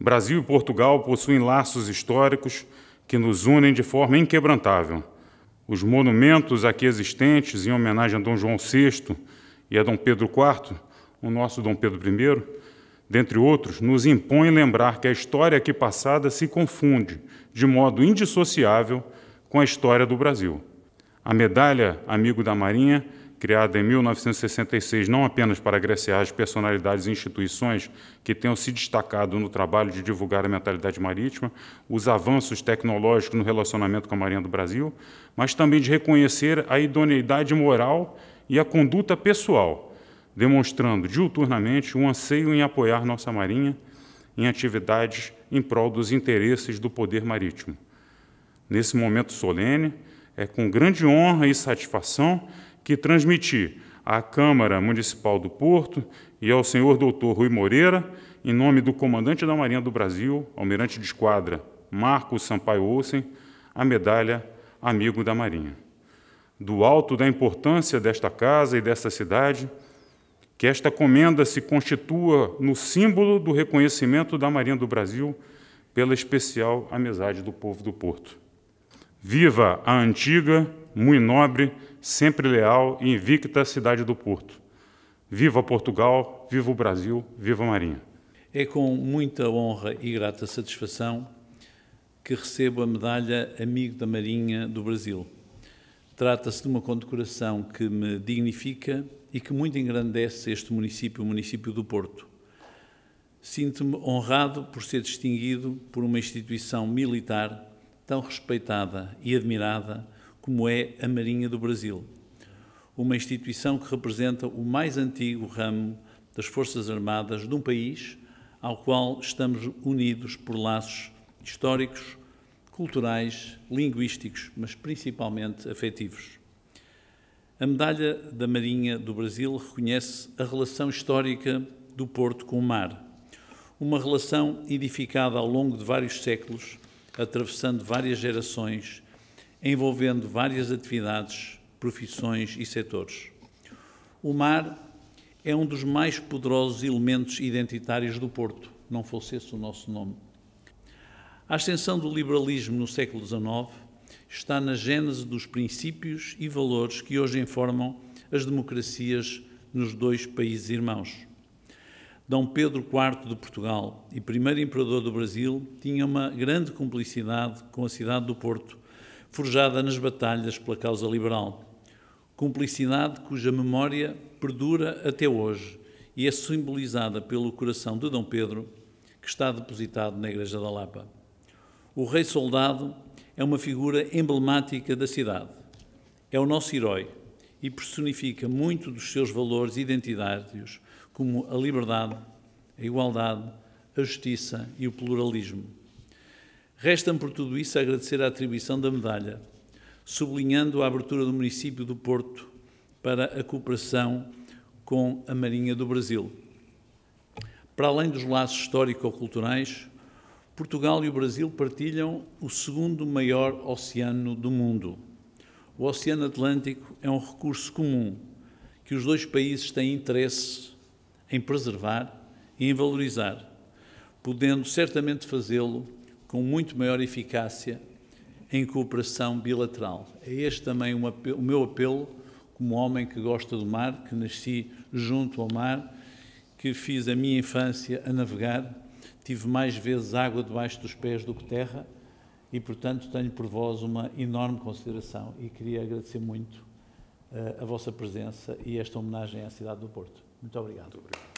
Brasil e Portugal possuem laços históricos que nos unem de forma inquebrantável. Os monumentos aqui existentes em homenagem a Dom João VI e a Dom Pedro IV, o nosso Dom Pedro I, dentre outros, nos impõem lembrar que a história aqui passada se confunde de modo indissociável com a história do Brasil. A medalha Amigo da Marinha criada em 1966 não apenas para agraciar as personalidades e instituições que tenham se destacado no trabalho de divulgar a mentalidade marítima, os avanços tecnológicos no relacionamento com a Marinha do Brasil, mas também de reconhecer a idoneidade moral e a conduta pessoal, demonstrando diuturnamente um anseio em apoiar nossa Marinha em atividades em prol dos interesses do poder marítimo. Nesse momento solene, é com grande honra e satisfação que transmiti à Câmara Municipal do Porto e ao senhor doutor Rui Moreira, em nome do comandante da Marinha do Brasil, almirante de esquadra Marcos Sampaio Olsen, a medalha Amigo da Marinha. Do alto da importância desta casa e desta cidade, que esta comenda se constitua no símbolo do reconhecimento da Marinha do Brasil pela especial amizade do povo do Porto. Viva a antiga, muito nobre, sempre leal e invicta cidade do Porto. Viva Portugal, viva o Brasil, viva a Marinha. É com muita honra e grata satisfação que recebo a medalha Amigo da Marinha do Brasil. Trata-se de uma condecoração que me dignifica e que muito engrandece este município, o município do Porto. Sinto-me honrado por ser distinguido por uma instituição militar tão respeitada e admirada como é a Marinha do Brasil, uma instituição que representa o mais antigo ramo das Forças Armadas de um país ao qual estamos unidos por laços históricos, culturais, linguísticos, mas principalmente afetivos. A medalha da Marinha do Brasil reconhece a relação histórica do Porto com o mar, uma relação edificada ao longo de vários séculos atravessando várias gerações, envolvendo várias atividades, profissões e setores. O mar é um dos mais poderosos elementos identitários do Porto, não fosse esse o nosso nome. A ascensão do liberalismo no século XIX está na gênese dos princípios e valores que hoje informam as democracias nos dois países irmãos. D. Pedro IV de Portugal e primeiro imperador do Brasil, tinha uma grande cumplicidade com a cidade do Porto, forjada nas batalhas pela causa liberal. Cumplicidade cuja memória perdura até hoje e é simbolizada pelo coração de D. Pedro, que está depositado na Igreja da Lapa. O rei soldado é uma figura emblemática da cidade. É o nosso herói e personifica muito dos seus valores identitários, como a liberdade, a igualdade, a justiça e o pluralismo. Resta-me por tudo isso agradecer a atribuição da medalha, sublinhando a abertura do município do Porto para a cooperação com a Marinha do Brasil. Para além dos laços histórico-culturais, Portugal e o Brasil partilham o segundo maior oceano do mundo o Oceano Atlântico é um recurso comum que os dois países têm interesse em preservar e em valorizar, podendo certamente fazê-lo com muito maior eficácia em cooperação bilateral. É este também um apelo, o meu apelo, como homem que gosta do mar, que nasci junto ao mar, que fiz a minha infância a navegar, tive mais vezes água debaixo dos pés do que terra e, portanto, tenho por vós uma enorme consideração e queria agradecer muito uh, a vossa presença e esta homenagem à cidade do Porto. Muito obrigado. Muito obrigado.